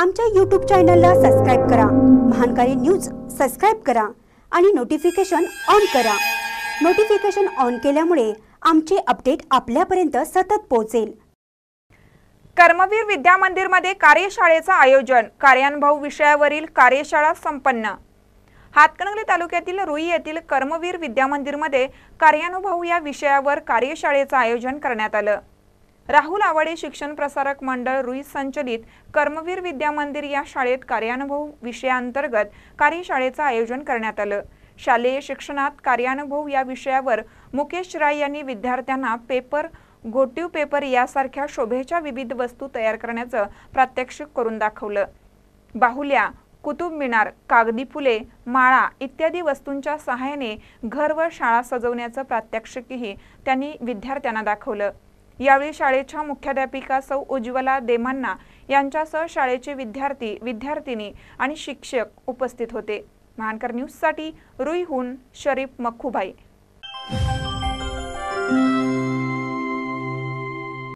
आमच्या यूट्यूब चॅनलला सबस्क्राईब करा महानकारी न्यूज सबस्क्राईब करा आणि नोटिफिकेशन ऑन करा नोटिफिकेशन ऑन केल्यामुळे आमचे अपडेट आपल्यापर्यंत सतत पोहोचेल कर्मवीर विद्या मंदिरमध्ये कार्यशाळेचं आयोजन कार्यानुभव विषयावरील कार्यशाळा संपन्न हातकणंगले तालुक्यातील रुई येथील कर्मवीर विद्यामंदिरमध्ये कार्यानुभव या विषयावर कार्यशाळेचं आयोजन करण्यात आलं राहुल आवाडे शिक्षण प्रसारक मंडळ रुई संचलित कर्मवीर विद्या मंदिर या शाळेत कार्यानुभव विषयाअंतर्गत कार्यशाळेचं आयोजन करण्यात आलं शालेय शिक्षणात कार्यानुभव या विषयावर मुकेश राय यांनी विद्यार्थ्यांना पेपर गोट्यू पेपर यासारख्या शोभेच्या विविध वस्तू तयार करण्याचं प्रात्यक्षिक करून दाखवलं बाहुल्या कुतुब मिनार कागदी फुले माळा इत्यादी वस्तूंच्या सहाय्याने घर व शाळा सजवण्याचं प्रात्यक्षिकही त्यांनी विद्यार्थ्यांना दाखवलं यावेळी शाळेच्या मुख्याध्यापिका सौ उज्ज्वला देमांना यांच्यासह शाळेचे विद्यार्थी विद्यार्थिनी आणि शिक्षक उपस्थित होते महानकर न्यूजसाठी रुईहून शरीफ मखुभाई